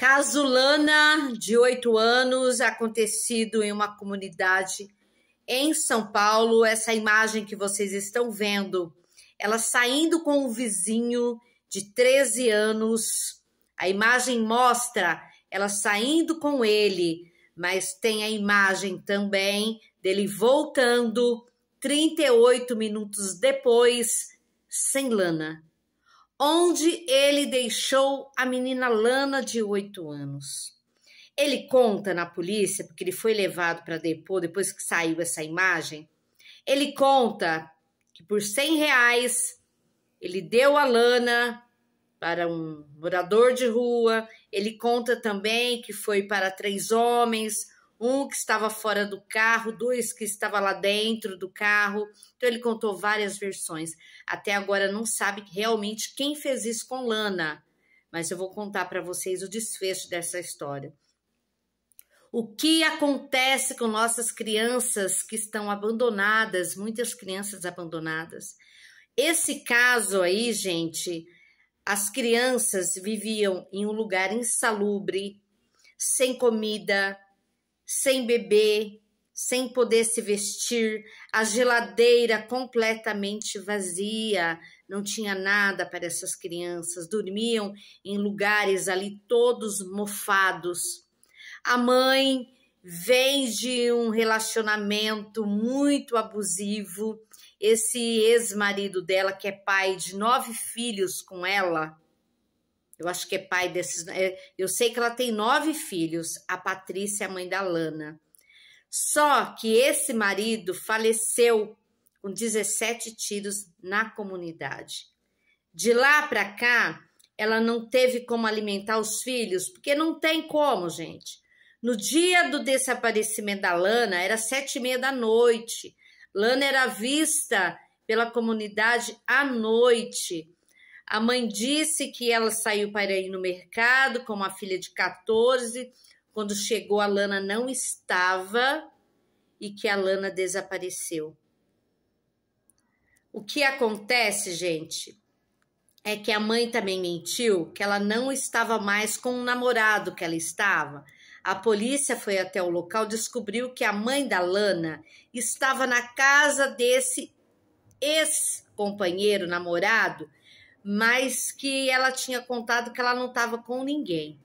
Casulana, de oito anos, acontecido em uma comunidade em São Paulo. Essa imagem que vocês estão vendo, ela saindo com um vizinho de 13 anos. A imagem mostra ela saindo com ele, mas tem a imagem também dele voltando 38 minutos depois, sem lana onde ele deixou a menina Lana de oito anos. Ele conta na polícia, porque ele foi levado para depor depois que saiu essa imagem. Ele conta que por 100 reais ele deu a Lana para um morador de rua. Ele conta também que foi para três homens, um que estava fora do carro, dois que estava lá dentro do carro. Então ele contou várias versões. Até agora não sabe realmente quem fez isso com Lana, mas eu vou contar para vocês o desfecho dessa história. O que acontece com nossas crianças que estão abandonadas, muitas crianças abandonadas? Esse caso aí, gente, as crianças viviam em um lugar insalubre, sem comida, sem beber, sem poder se vestir, a geladeira completamente vazia, não tinha nada para essas crianças, dormiam em lugares ali todos mofados. A mãe vem de um relacionamento muito abusivo. Esse ex-marido dela, que é pai de nove filhos com ela, eu acho que é pai desses. É, eu sei que ela tem nove filhos, a Patrícia, a mãe da Lana. Só que esse marido faleceu com 17 tiros na comunidade. De lá para cá, ela não teve como alimentar os filhos, porque não tem como, gente. No dia do desaparecimento da Lana, era sete e meia da noite. Lana era vista pela comunidade à noite. A mãe disse que ela saiu para ir no mercado com uma filha de 14. Quando chegou, a Lana não estava e que a Lana desapareceu. O que acontece, gente, é que a mãe também mentiu que ela não estava mais com o namorado que ela estava. A polícia foi até o local, descobriu que a mãe da Lana estava na casa desse ex-companheiro, namorado, mas que ela tinha contado que ela não estava com ninguém.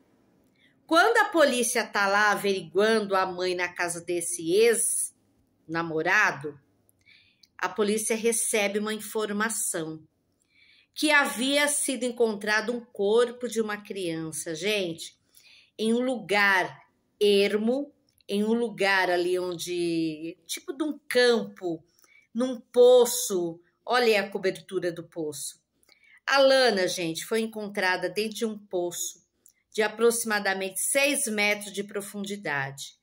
Quando a polícia está lá averiguando a mãe na casa desse ex-namorado, a polícia recebe uma informação que havia sido encontrado um corpo de uma criança, gente, em um lugar ermo, em um lugar ali onde tipo de um campo, num poço. Olha a cobertura do poço a Lana, gente, foi encontrada dentro de um poço de aproximadamente 6 metros de profundidade.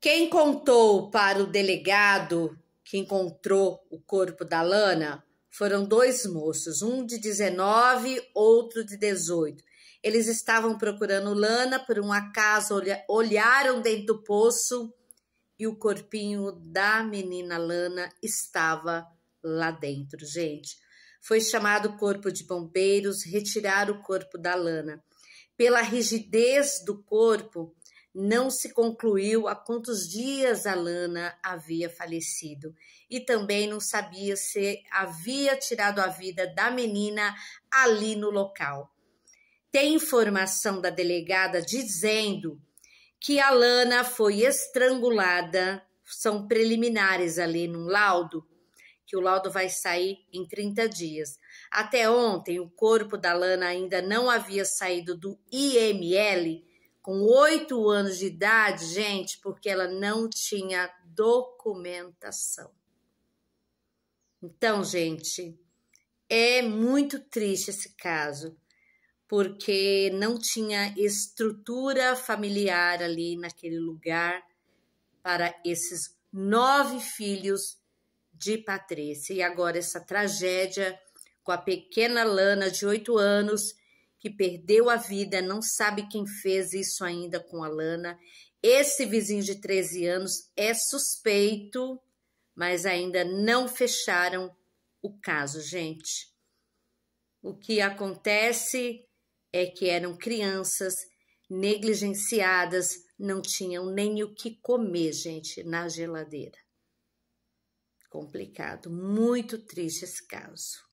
Quem contou para o delegado que encontrou o corpo da Lana foram dois moços, um de 19, outro de 18. Eles estavam procurando Lana, por um acaso olharam dentro do poço e o corpinho da menina Lana estava lá dentro, gente. Foi chamado o corpo de bombeiros retirar o corpo da lana. Pela rigidez do corpo, não se concluiu há quantos dias a Lana havia falecido e também não sabia se havia tirado a vida da menina ali no local. Tem informação da delegada dizendo que a Lana foi estrangulada, são preliminares ali num laudo, que o laudo vai sair em 30 dias. Até ontem, o corpo da Lana ainda não havia saído do IML com oito anos de idade, gente, porque ela não tinha documentação. Então, gente, é muito triste esse caso, porque não tinha estrutura familiar ali naquele lugar para esses nove filhos de Patrícia. E agora essa tragédia com a pequena Lana de oito anos que perdeu a vida, não sabe quem fez isso ainda com a Lana. Esse vizinho de 13 anos é suspeito, mas ainda não fecharam o caso, gente. O que acontece é que eram crianças negligenciadas, não tinham nem o que comer, gente, na geladeira. Complicado, muito triste esse caso.